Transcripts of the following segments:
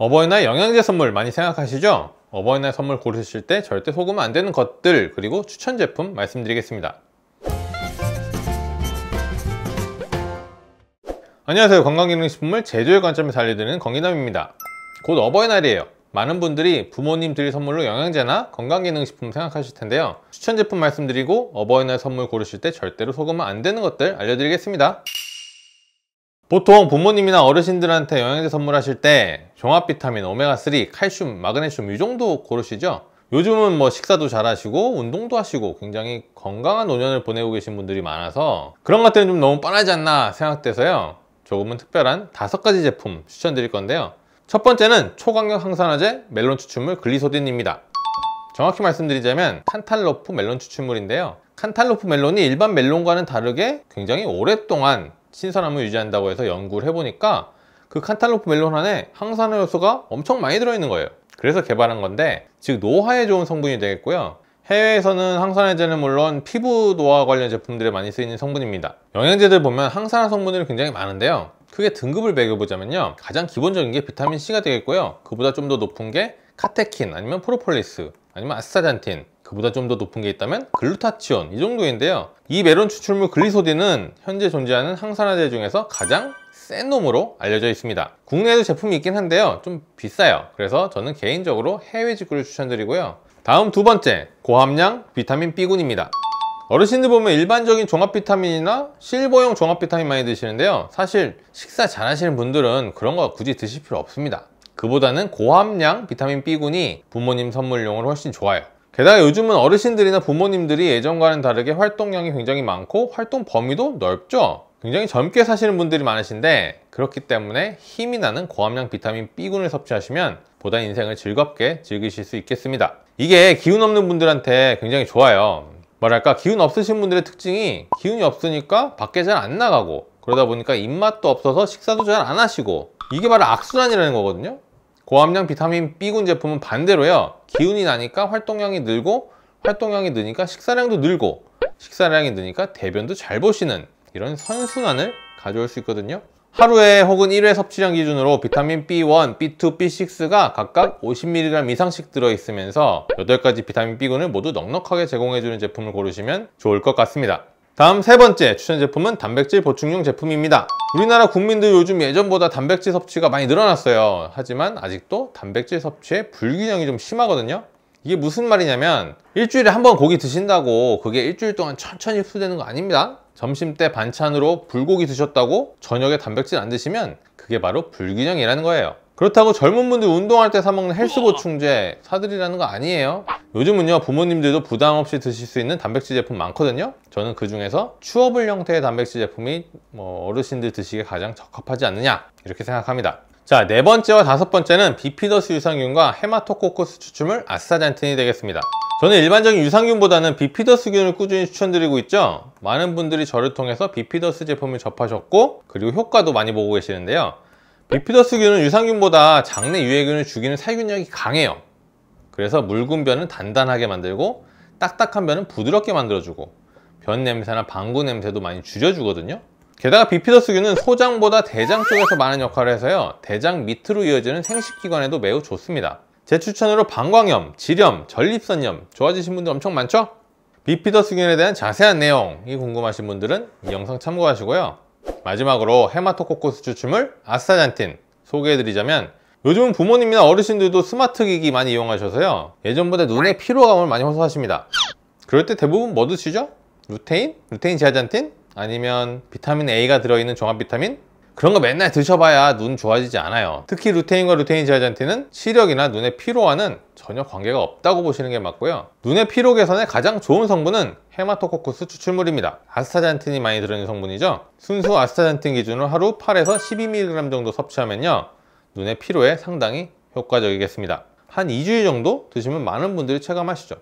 어버이날 영양제 선물 많이 생각하시죠? 어버이날 선물 고르실 때 절대 속으면 안 되는 것들 그리고 추천 제품 말씀드리겠습니다 안녕하세요 건강기능식품을 제조의 관점에서 알려드리는 건기남입니다 곧 어버이날이에요 많은 분들이 부모님 들이 선물로 영양제나 건강기능식품 생각하실 텐데요 추천 제품 말씀드리고 어버이날 선물 고르실 때 절대로 속으면 안 되는 것들 알려드리겠습니다 보통 부모님이나 어르신들한테 영양제 선물하실 때 종합 비타민, 오메가3, 칼슘, 마그네슘 이 정도 고르시죠? 요즘은 뭐 식사도 잘 하시고 운동도 하시고 굉장히 건강한 노년을 보내고 계신 분들이 많아서 그런 것들은 좀 너무 뻔하지 않나 생각돼서요 조금은 특별한 다섯 가지 제품 추천드릴 건데요 첫 번째는 초강력 항산화제 멜론 추출물 글리소딘입니다 정확히 말씀드리자면 칸탈로프 멜론 추출물인데요 칸탈로프 멜론이 일반 멜론과는 다르게 굉장히 오랫동안 신선함을 유지한다고 해서 연구를 해보니까 그 칸탈로프 멜론 안에 항산화 효소가 엄청 많이 들어있는 거예요 그래서 개발한 건데 즉 노화에 좋은 성분이 되겠고요 해외에서는 항산화제는 물론 피부 노화 관련 제품들에 많이 쓰이는 성분입니다 영양제들 보면 항산화 성분들이 굉장히 많은데요 크게 등급을 매겨보자면요 가장 기본적인 게 비타민C가 되겠고요 그보다 좀 더 높은 게 카테킨 아니면 프로폴리스 아니면 아스타잔틴 그보다 좀 더 높은 게 있다면 글루타치온 이 정도인데요 이 메론 추출물 글리소딘은 현재 존재하는 항산화제 중에서 가장 센 놈으로 알려져 있습니다 국내에도 제품이 있긴 한데요 좀 비싸요 그래서 저는 개인적으로 해외 직구를 추천드리고요 다음 두 번째 고함량 비타민 B군입니다 어르신들 보면 일반적인 종합비타민이나 실버용 종합비타민 많이 드시는데요 사실 식사 잘 하시는 분들은 그런 거 굳이 드실 필요 없습니다 그보다는 고함량 비타민 B군이 부모님 선물용으로 훨씬 좋아요 게다가 요즘은 어르신들이나 부모님들이 예전과는 다르게 활동량이 굉장히 많고 활동 범위도 넓죠 굉장히 젊게 사시는 분들이 많으신데 그렇기 때문에 힘이 나는 고함량 비타민 B군을 섭취하시면 보다 인생을 즐겁게 즐기실 수 있겠습니다 이게 기운 없는 분들한테 굉장히 좋아요 뭐랄까 기운 없으신 분들의 특징이 기운이 없으니까 밖에 잘 안 나가고 그러다 보니까 입맛도 없어서 식사도 잘 안 하시고 이게 바로 악순환이라는 거거든요 고함량 비타민 B군 제품은 반대로요. 기운이 나니까 활동량이 늘고 활동량이 느니까 식사량도 늘고 식사량이 느니까 대변도 잘 보시는 이런 선순환을 가져올 수 있거든요. 하루에 혹은 1회 섭취량 기준으로 비타민 B1, B2, B6가 각각 50mg 이상씩 들어있으면서 8가지 비타민 B군을 모두 넉넉하게 제공해주는 제품을 고르시면 좋을 것 같습니다. 다음 세 번째 추천 제품은 단백질 보충용 제품입니다. 우리나라 국민들 요즘 예전보다 단백질 섭취가 많이 늘어났어요. 하지만 아직도 단백질 섭취에 불균형이 좀 심하거든요. 이게 무슨 말이냐면 일주일에 한 번 고기 드신다고 그게 일주일 동안 천천히 흡수되는 거 아닙니다. 점심때 반찬으로 불고기 드셨다고 저녁에 단백질 안 드시면 그게 바로 불균형이라는 거예요. 그렇다고 젊은 분들 운동할 때 사먹는 헬스 보충제 사드리라는 거 아니에요. 요즘은요 부모님들도 부담 없이 드실 수 있는 단백질 제품 많거든요 저는 그 중에서 추어블 형태의 단백질 제품이 뭐 어르신들 드시기에 가장 적합하지 않느냐 이렇게 생각합니다 자, 네 번째와 다섯 번째는 비피더스 유산균과 헤마토코코스 추출물 아스타잔틴이 되겠습니다. 저는 일반적인 유산균보다는 비피더스균을 꾸준히 추천드리고 있죠. 많은 분들이 저를 통해서 비피더스 제품을 접하셨고 그리고 효과도 많이 보고 계시는데요. 비피더스균은 유산균보다 장내 유해균을 죽이는 살균력이 강해요. 그래서 묽은 변은 단단하게 만들고 딱딱한 변은 부드럽게 만들어주고 변 냄새나 방구 냄새도 많이 줄여주거든요 게다가 비피더스균은 소장보다 대장 쪽에서 많은 역할을 해서요 대장 밑으로 이어지는 생식기관에도 매우 좋습니다 제 추천으로 방광염, 질염, 전립선염 좋아지신 분들 엄청 많죠? 비피더스균에 대한 자세한 내용이 궁금하신 분들은 이 영상 참고하시고요 마지막으로 헤마토코코스 추출물 아스타잔틴 소개해드리자면 요즘 부모님이나 어르신들도 스마트 기기 많이 이용하셔서요 예전보다 눈의 피로감을 많이 호소하십니다 그럴 때 대부분 뭐 드시죠? 루테인? 루테인 지아잔틴? 아니면 비타민 A가 들어있는 종합 비타민? 그런 거 맨날 드셔봐야 눈 좋아지지 않아요 특히 루테인과 루테인 지아잔틴은 시력이나 눈의 피로와는 전혀 관계가 없다고 보시는 게 맞고요 눈의 피로 개선에 가장 좋은 성분은 헤마토코쿠스 추출물입니다 아스타잔틴이 많이 들어있는 성분이죠 순수 아스타잔틴 기준으로 하루 8에서 12mg 정도 섭취하면요 눈의 피로에 상당히 효과적이겠습니다. 한 2주일 정도 드시면 많은 분들이 체감하시죠.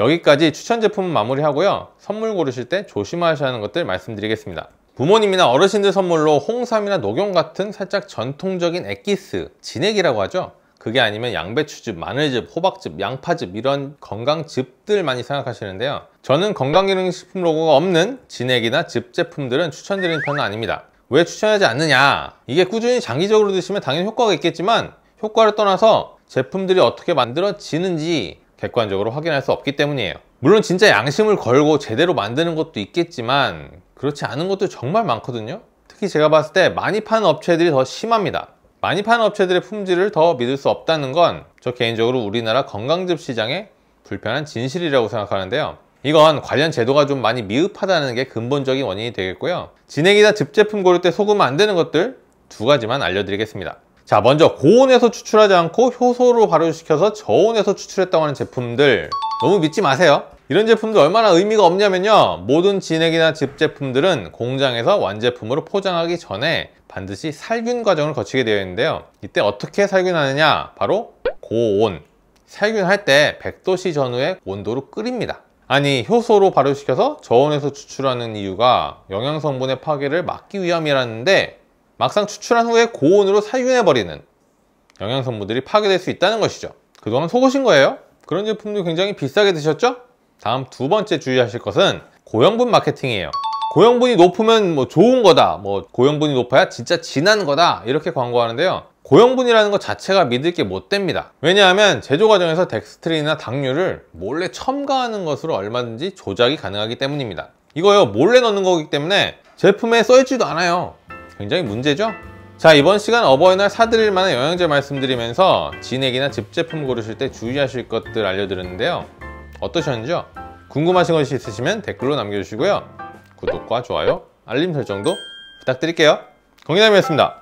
여기까지 추천 제품은 마무리하고요. 선물 고르실 때 조심하셔야 하는 것들 말씀드리겠습니다. 부모님이나 어르신들 선물로 홍삼이나 녹용 같은 살짝 전통적인 액기스, 진액이라고 하죠. 그게 아니면 양배추즙, 마늘즙, 호박즙, 양파즙 이런 건강즙들 많이 생각하시는데요. 저는 건강기능식품 로고가 없는 진액이나 즙 제품들은 추천드리는 편은 아닙니다. 왜 추천하지 않느냐 이게 꾸준히 장기적으로 드시면 당연히 효과가 있겠지만 효과를 떠나서 제품들이 어떻게 만들어지는지 객관적으로 확인할 수 없기 때문이에요 물론 진짜 양심을 걸고 제대로 만드는 것도 있겠지만 그렇지 않은 것도 정말 많거든요 특히 제가 봤을 때 많이 파는 업체들이 더 심합니다 많이 파는 업체들의 품질을 더 믿을 수 없다는 건 저 개인적으로 우리나라 건강즙 시장의 불편한 진실이라고 생각하는데요 이건 관련 제도가 좀 많이 미흡하다는 게 근본적인 원인이 되겠고요. 진액이나 즙제품 고를 때 소금 안 되는 것들 두 가지만 알려드리겠습니다. 자 먼저 고온에서 추출하지 않고 효소로 발효시켜서 저온에서 추출했다고 하는 제품들 너무 믿지 마세요 이런 제품들 얼마나 의미가 없냐면요 모든 진액이나 즙 제품들은 공장에서 완제품으로 포장하기 전에 반드시 살균 과정을 거치게 되어 있는데요 이때 어떻게 살균하느냐 바로 고온 살균할 때 100도씨 전후의 온도로 끓입니다 아니 효소로 발효시켜서 저온에서 추출하는 이유가 영양성분의 파괴를 막기 위함이라는데 막상 추출한 후에 고온으로 살균해버리는 영양성분들이 파괴될 수 있다는 것이죠 그동안 속으신 거예요 그런 제품도 굉장히 비싸게 드셨죠? 다음 두 번째 주의하실 것은 고형분 마케팅이에요 고형분이 높으면 뭐 좋은 거다 뭐 고형분이 높아야 진짜 진한 거다 이렇게 광고하는데요 고형분이라는 것 자체가 믿을 게 못 됩니다 왜냐하면 제조 과정에서 덱스트린이나 당류를 몰래 첨가하는 것으로 얼마든지 조작이 가능하기 때문입니다 이거요 몰래 넣는 거기 때문에 제품에 써있지도 않아요 굉장히 문제죠? 자 이번 시간 어버이날 사드릴 만한 영양제 말씀드리면서 진액이나 집제품 고르실 때 주의하실 것들 알려드렸는데요 어떠셨는지요? 궁금하신 것이 있으시면 댓글로 남겨주시고요 구독과 좋아요, 알림 설정도 부탁드릴게요 공인함이었습니다